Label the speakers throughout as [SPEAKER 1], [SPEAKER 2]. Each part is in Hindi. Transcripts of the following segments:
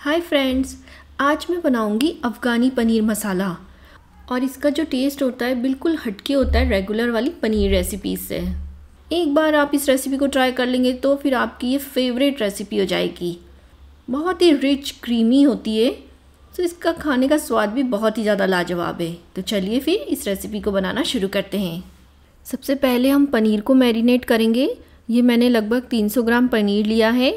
[SPEAKER 1] हाय फ्रेंड्स आज मैं बनाऊंगी अफ़गानी पनीर मसाला और इसका जो टेस्ट होता है बिल्कुल हटके होता है रेगुलर वाली पनीर रेसिपी से एक बार आप इस रेसिपी को ट्राई कर लेंगे तो फिर आपकी ये फेवरेट रेसिपी हो जाएगी बहुत ही रिच क्रीमी होती है तो इसका खाने का स्वाद भी बहुत ही ज़्यादा लाजवाब है तो चलिए फिर इस रेसिपी को बनाना शुरू करते हैं सबसे पहले हम पनीर को मैरिनेट करेंगे ये मैंने लगभग 300 ग्राम पनीर लिया है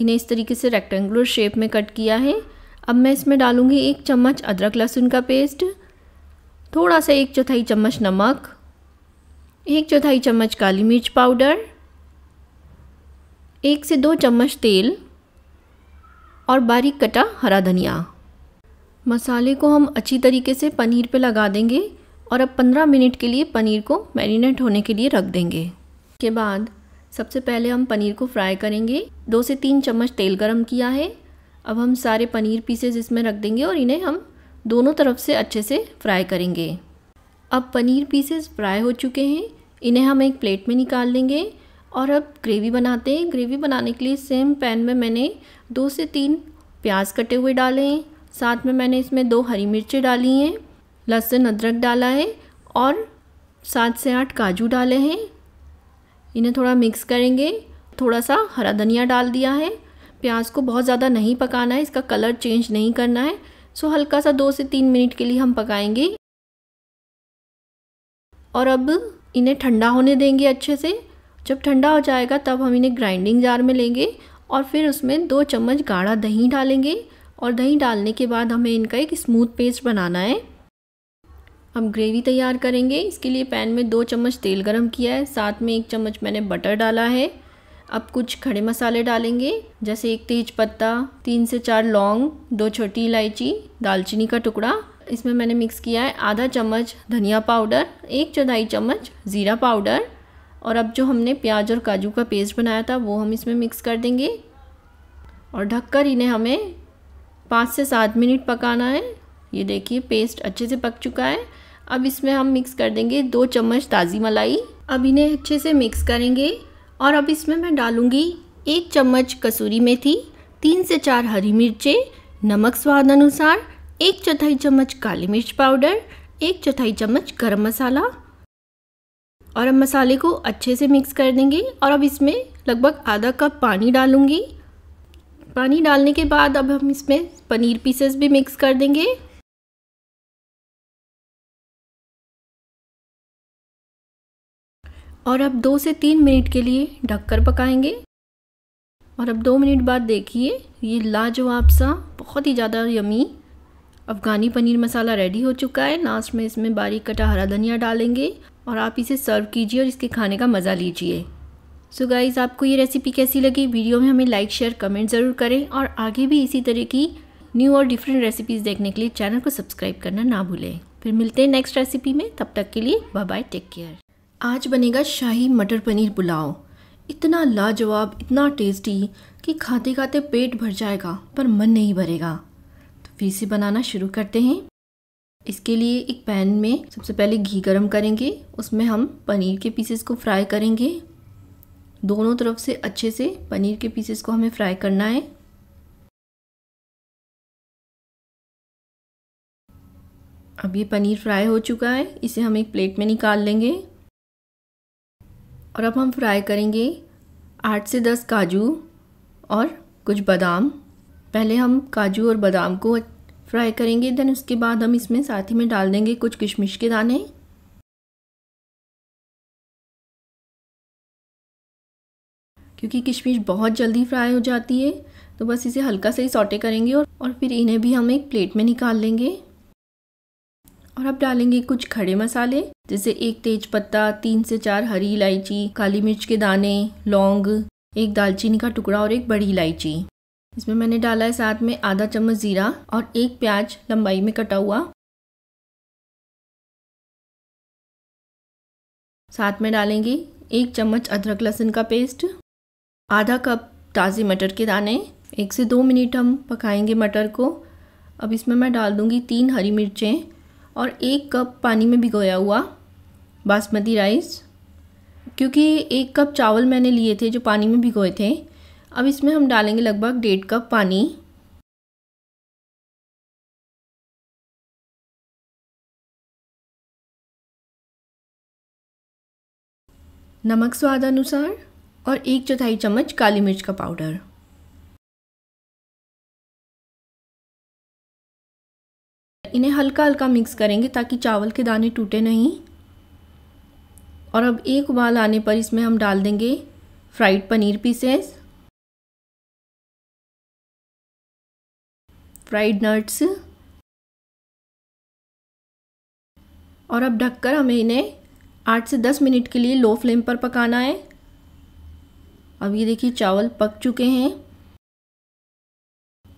[SPEAKER 1] इन्हें इस तरीके से रेक्टेंगुलर शेप में कट किया है अब मैं इसमें डालूँगी एक चम्मच अदरक लहसुन का पेस्ट थोड़ा सा एक चौथाई चम्मच नमक एक चौथाई चम्मच काली मिर्च पाउडर एक से दो चम्मच तेल और बारीक कटा हरा धनिया मसाले को हम अच्छी तरीके से पनीर पे लगा देंगे और अब 15 मिनट के लिए पनीर को मैरिनेट होने के लिए रख देंगे के बाद सबसे पहले हम पनीर को फ्राई करेंगे दो से तीन चम्मच तेल गरम किया है अब हम सारे पनीर पीसेज इसमें रख देंगे और इन्हें हम दोनों तरफ से अच्छे से फ्राई करेंगे अब पनीर पीसेस फ्राई हो चुके हैं इन्हें हम एक प्लेट में निकाल लेंगे और अब ग्रेवी बनाते हैं ग्रेवी बनाने के लिए सेम पैन में मैंने दो से तीन प्याज कटे हुए डाले हैं साथ में मैंने इसमें दो हरी मिर्चें डाली हैं लहसुन अदरक डाला है और सात से आठ काजू डाले हैं इन्हें थोड़ा मिक्स करेंगे थोड़ा सा हरा धनिया डाल दिया है प्याज को बहुत ज़्यादा नहीं पकाना है इसका कलर चेंज नहीं करना है सो हल्का सा दो से तीन मिनट के लिए हम पकाएंगे और अब इन्हें ठंडा होने देंगे अच्छे से जब ठंडा हो जाएगा तब हम इन्हें ग्राइंडिंग जार में लेंगे और फिर उसमें दो चम्मच गाढ़ा दही डालेंगे और दही डालने के बाद हमें इनका एक स्मूथ पेस्ट बनाना है अब ग्रेवी तैयार करेंगे इसके लिए पैन में दो चम्मच तेल गरम किया है साथ में एक चम्मच मैंने बटर डाला है अब कुछ खड़े मसाले डालेंगे जैसे एक तेज पत्ता तीन से चार लौंग दो छोटी इलायची दालचीनी का टुकड़ा इसमें मैंने मिक्स किया है आधा चम्मच धनिया पाउडर एक चौथाई चम्मच ज़ीरा पाउडर और अब जो हमने प्याज और काजू का पेस्ट बनाया था वो हम इसमें मिक्स कर देंगे और ढककर इन्हें हमें पाँच से सात मिनट पकाना है ये देखिए पेस्ट अच्छे से पक चुका है अब इसमें हम मिक्स कर देंगे दो चम्मच ताज़ी मलाई अब इन्हें अच्छे से मिक्स करेंगे और अब इसमें मैं डालूँगी एक चम्मच कसूरी मेथी तीन से चार हरी मिर्चें नमक स्वाद अनुसार एक चौथाई चम्मच काली मिर्च पाउडर एक चौथाई चम्मच गरम मसाला और अब मसाले को अच्छे से मिक्स कर देंगे और अब इसमें लगभग आधा कप पानी डालूंगी पानी डालने के बाद अब हम इसमें पनीर पीसेस भी मिक्स कर देंगे और अब दो से तीन मिनट के लिए ढककर पकाएंगे और अब दो मिनट बाद देखिए ये लाजवाब सा बहुत ही ज़्यादा यमी अफ़गानी पनीर मसाला रेडी हो चुका है लास्ट में इसमें बारीक कटा हरा धनिया डालेंगे और आप इसे सर्व कीजिए और इसके खाने का मज़ा लीजिए सो so गाइज़ आपको ये रेसिपी कैसी लगी वीडियो में हमें लाइक शेयर कमेंट ज़रूर करें और आगे भी इसी तरह की न्यू और डिफरेंट रेसिपीज़ देखने के लिए चैनल को सब्सक्राइब करना ना भूलें फिर मिलते हैं नेक्स्ट रेसिपी में तब तक के लिए बाय बाय टेक केयर आज बनेगा शाही मटर पनीर पुलाव इतना लाजवाब इतना टेस्टी कि खाते खाते पेट भर जाएगा पर मन नहीं भरेगा तो फिर से बनाना शुरू करते हैं इसके लिए एक पैन में सबसे पहले घी गरम करेंगे उसमें हम पनीर के पीसेस को फ्राई करेंगे दोनों तरफ से अच्छे से पनीर के पीसेस को हमें फ्राई करना है अब ये पनीर फ्राई हो चुका है इसे हम एक प्लेट में निकाल लेंगे और अब हम फ्राई करेंगे आठ से दस काजू और कुछ बादाम पहले हम काजू और बादाम को फ्राई करेंगे देन उसके बाद हम इसमें साथ ही में डाल देंगे कुछ किशमिश के दाने क्योंकि किशमिश बहुत जल्दी फ्राई हो जाती है तो बस इसे हल्का सा ही सॉटे करेंगे और और फिर इन्हें भी हम एक प्लेट में निकाल लेंगे और अब डालेंगे कुछ खड़े मसाले जैसे एक तेज पत्ता तीन से चार हरी इलायची काली मिर्च के दाने लौंग एक दालचीनी का टुकड़ा और एक बड़ी इलायची इसमें मैंने डाला है साथ में आधा चम्मच ज़ीरा और एक प्याज लंबाई में कटा हुआ साथ में डालेंगे एक चम्मच अदरक लहसुन का पेस्ट आधा कप ताज़े मटर के दाने एक से दो मिनट हम पकाएंगे मटर को अब इसमें मैं डाल दूंगी तीन हरी मिर्चें और एक कप पानी में भिगोया हुआ बासमती राइस क्योंकि एक कप चावल मैंने लिए थे जो पानी में भिगोए थे अब इसमें हम डालेंगे लगभग डेढ़ कप पानी नमक स्वाद अनुसार और एक चौथाई चम्मच काली मिर्च का पाउडर इन्हें हल्का हल्का मिक्स करेंगे ताकि चावल के दाने टूटे नहीं और अब एक उबाल आने पर इसमें हम डाल देंगे fried paneer pieces fried nuts और अब ढककर हमें इन्हें आठ से दस मिनट के लिए लो फ्लेम पर पकाना है अब ये देखिए चावल पक चुके हैं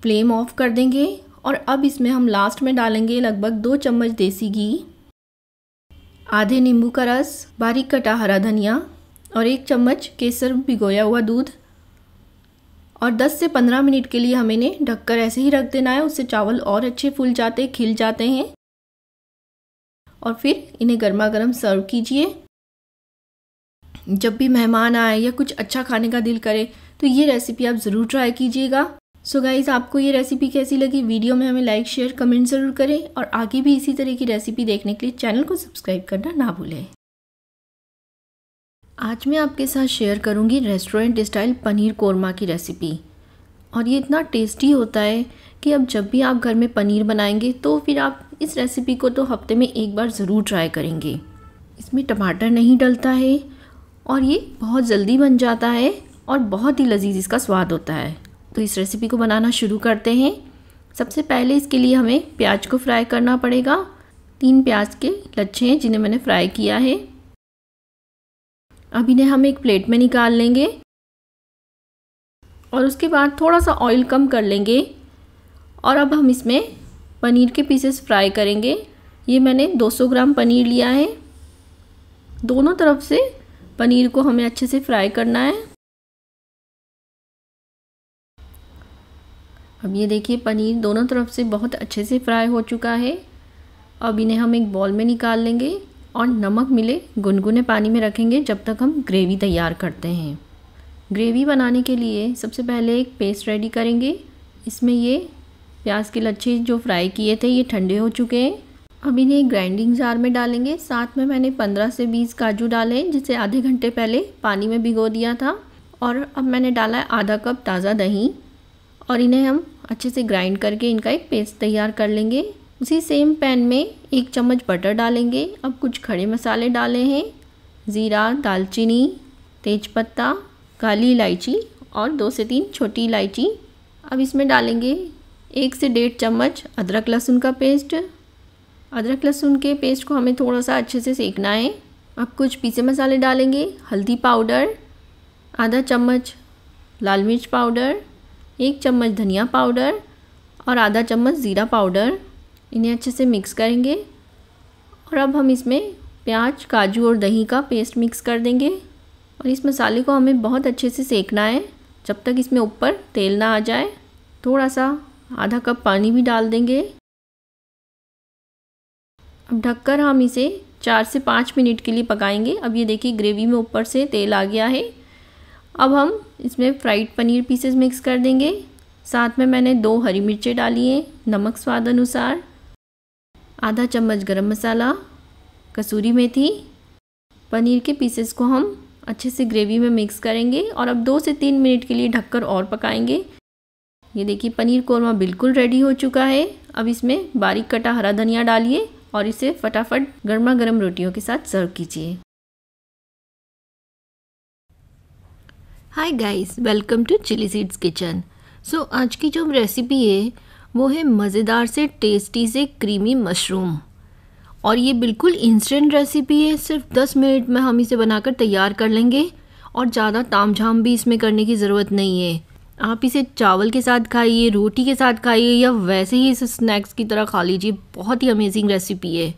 [SPEAKER 1] फ्लेम ऑफ कर देंगे और अब इसमें हम लास्ट में डालेंगे लगभग दो चम्मच देसी घी आधे नींबू का रस बारीक कटा हरा धनिया और एक चम्मच केसर भिगोया हुआ दूध और 10 से 15 मिनट के लिए हमें इन्हें ढककर ऐसे ही रख देना है उससे चावल और अच्छे फूल जाते खिल जाते हैं और फिर इन्हें गर्मा गर्म सर्व कीजिए जब भी मेहमान आए या कुछ अच्छा खाने का दिल करे तो ये रेसिपी आप ज़रूर ट्राई कीजिएगा सो so गाइज़ आपको ये रेसिपी कैसी लगी वीडियो में हमें लाइक शेयर कमेंट ज़रूर करें और आगे भी इसी तरह की रेसिपी देखने के लिए चैनल को सब्सक्राइब करना ना भूलें आज मैं आपके साथ शेयर करूँगी रेस्टोरेंट स्टाइल पनीर कोरमा की रेसिपी और ये इतना टेस्टी होता है कि अब जब भी आप घर में पनीर बनाएंगे तो फिर आप इस रेसिपी को तो हफ्ते में एक बार ज़रूर ट्राई करेंगे इसमें टमाटर नहीं डलता है और ये बहुत जल्दी बन जाता है और बहुत ही लजीज इसका स्वाद होता है तो इस रेसिपी को बनाना शुरू करते हैं सबसे पहले इसके लिए हमें प्याज को फ्राई करना पड़ेगा तीन प्याज के लच्छे हैं जिन्हें मैंने फ्राई किया है अब इन्हें हम एक प्लेट में निकाल लेंगे और उसके बाद थोड़ा सा ऑयल कम कर लेंगे और अब हम इसमें पनीर के पीसेस फ्राई करेंगे ये मैंने 200 ग्राम पनीर लिया है दोनों तरफ से पनीर को हमें अच्छे से फ्राई करना है अब ये देखिए पनीर दोनों तरफ से बहुत अच्छे से फ्राई हो चुका है अब इन्हें हम एक बॉल में निकाल लेंगे और नमक मिले गुनगुने पानी में रखेंगे जब तक हम ग्रेवी तैयार करते हैं ग्रेवी बनाने के लिए सबसे पहले एक पेस्ट रेडी करेंगे इसमें ये प्याज के लच्छे जो फ्राई किए थे ये ठंडे हो चुके हैं अब इन्हें ग्राइंडिंग जार में डालेंगे साथ में मैंने 15 से 20 काजू डाले जिसे आधे घंटे पहले पानी में भिगो दिया था और अब मैंने डाला है आधा कप ताज़ा दही और इन्हें हम अच्छे से ग्राइंड करके इनका एक पेस्ट तैयार कर लेंगे उसी सेम पैन में एक चम्मच बटर डालेंगे अब कुछ खड़े मसाले डाले हैं ज़ीरा दालचीनी तेज़पत्ता काली इलायची और दो से तीन छोटी इलायची अब इसमें डालेंगे एक से डेढ़ चम्मच अदरक लहसुन का पेस्ट अदरक लहसुन के पेस्ट को हमें थोड़ा सा अच्छे से सेकना है अब कुछ पीसे मसाले डालेंगे हल्दी पाउडर आधा चम्मच लाल मिर्च पाउडर एक चम्मच धनिया पाउडर और आधा चम्मच ज़ीरा पाउडर इन्हें अच्छे से मिक्स करेंगे और अब हम इसमें प्याज काजू और दही का पेस्ट मिक्स कर देंगे और इस मसाले को हमें बहुत अच्छे से सेकना है जब तक इसमें ऊपर तेल ना आ जाए थोड़ा सा आधा कप पानी भी डाल देंगे अब ढककर हम इसे चार से पाँच मिनट के लिए पकाएंगे अब ये देखिए ग्रेवी में ऊपर से तेल आ गया है अब हम इसमें फ्राइड पनीर पीसेस मिक्स कर देंगे साथ में मैंने दो हरी मिर्चें डाली हैं नमक स्वाद अनुसार आधा चम्मच गरम मसाला कसूरी मेथी पनीर के पीसेस को हम अच्छे से ग्रेवी में मिक्स करेंगे और अब दो से तीन मिनट के लिए ढककर और पकाएंगे ये देखिए पनीर कौरमा बिल्कुल रेडी हो चुका है अब इसमें बारीक कटा हरा धनिया डालिए और इसे फटाफट गर्मा गर्म रोटियों के साथ सर्व कीजिए hi guys welcome to chilli seeds kitchen so आज की जो रेसिपी है वो है मज़ेदार से टेस्टी से क्रीमी मशरूम और ये बिल्कुल इंस्टेंट रेसिपी है सिर्फ 10 मिनट में हम इसे बनाकर तैयार कर लेंगे और ज़्यादा ताम झाम भी इसमें करने की ज़रूरत नहीं है आप इसे चावल के साथ खाइए रोटी के साथ खाइए या वैसे ही इसे स्नैक्स की तरह खा लीजिए बहुत ही अमेजिंग रेसिपी है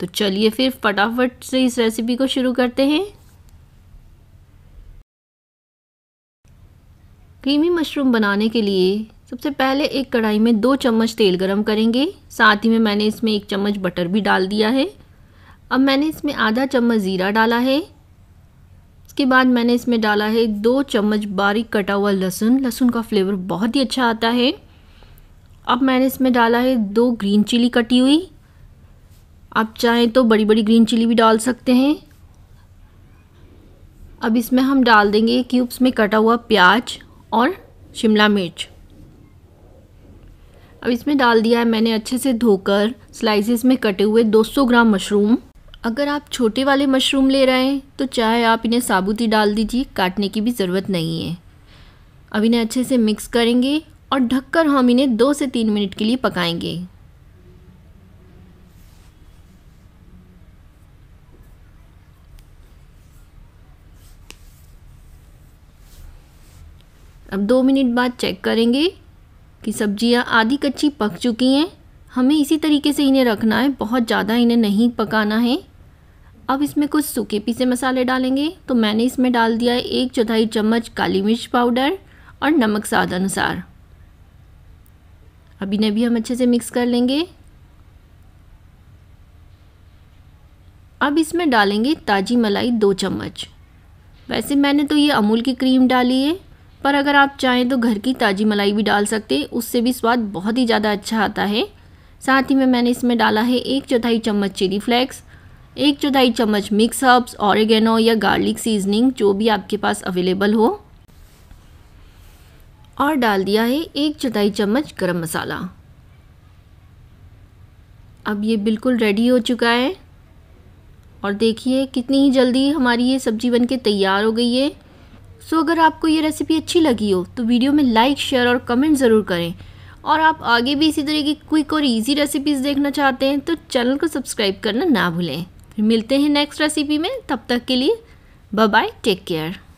[SPEAKER 1] तो चलिए फिर फटाफट से इस रेसिपी को शुरू करते हैं क्रीमी मशरूम बनाने के लिए सबसे पहले एक कढ़ाई में दो चम्मच तेल गरम करेंगे साथ ही में मैंने इसमें एक चम्मच बटर भी डाल दिया है अब मैंने इसमें आधा चम्मच ज़ीरा डाला है इसके बाद मैंने इसमें डाला है दो चम्मच बारीक कटा हुआ लहसुन लहसुन का फ्लेवर बहुत ही अच्छा आता है अब मैंने इसमें डाला है दो ग्रीन चिली कटी हुई आप चाहें तो बड़ी बड़ी ग्रीन चिली भी डाल सकते हैं अब इसमें हम डाल देंगे क्यूब्स में कटा हुआ प्याज और शिमला मिर्च अब इसमें डाल दिया है मैंने अच्छे से धोकर स्लाइसेस में कटे हुए 200 ग्राम मशरूम अगर आप छोटे वाले मशरूम ले रहे हैं तो चाहे आप इन्हें साबुती डाल दीजिए काटने की भी ज़रूरत नहीं है अब इन्हें अच्छे से मिक्स करेंगे और ढककर हम इन्हें दो से तीन मिनट के लिए पकाएंगे अब दो मिनट बाद चेक करेंगे कि सब्जियां आधी कच्ची पक चुकी हैं हमें इसी तरीके से इन्हें रखना है बहुत ज़्यादा इन्हें नहीं पकाना है अब इसमें कुछ सूखे पीसे मसाले डालेंगे तो मैंने इसमें डाल दिया है एक चौथाई चम्मच काली मिर्च पाउडर और नमक स्वाद अनुसार अब इन्हें भी हम अच्छे से मिक्स कर लेंगे अब इसमें डालेंगे ताजी मलाई दो चम्मच वैसे मैंने तो ये अमूल की क्रीम डाली है पर अगर आप चाहें तो घर की ताज़ी मलाई भी डाल सकते हैं उससे भी स्वाद बहुत ही ज़्यादा अच्छा आता है साथ ही में मैंने इसमें डाला है एक चौथाई चम्मच चिली फ्लेक्स एक चौथाई चम्मच मिक्स हर्ब्स ऑरिगेनो या गार्लिक सीजनिंग जो भी आपके पास अवेलेबल हो और डाल दिया है एक चौथाई चम्मच गरम मसाला अब ये बिल्कुल रेडी हो चुका है और देखिए कितनी ही जल्दी हमारी ये सब्ज़ी बनके तैयार हो गई है सो अगर आपको ये रेसिपी अच्छी लगी हो तो वीडियो में लाइक शेयर और कमेंट ज़रूर करें और आप आगे भी इसी तरह की क्विक और इजी रेसिपीज़ देखना चाहते हैं तो चैनल को सब्सक्राइब करना ना भूलें फिर मिलते हैं नेक्स्ट रेसिपी में तब तक के लिए बाय टेक केयर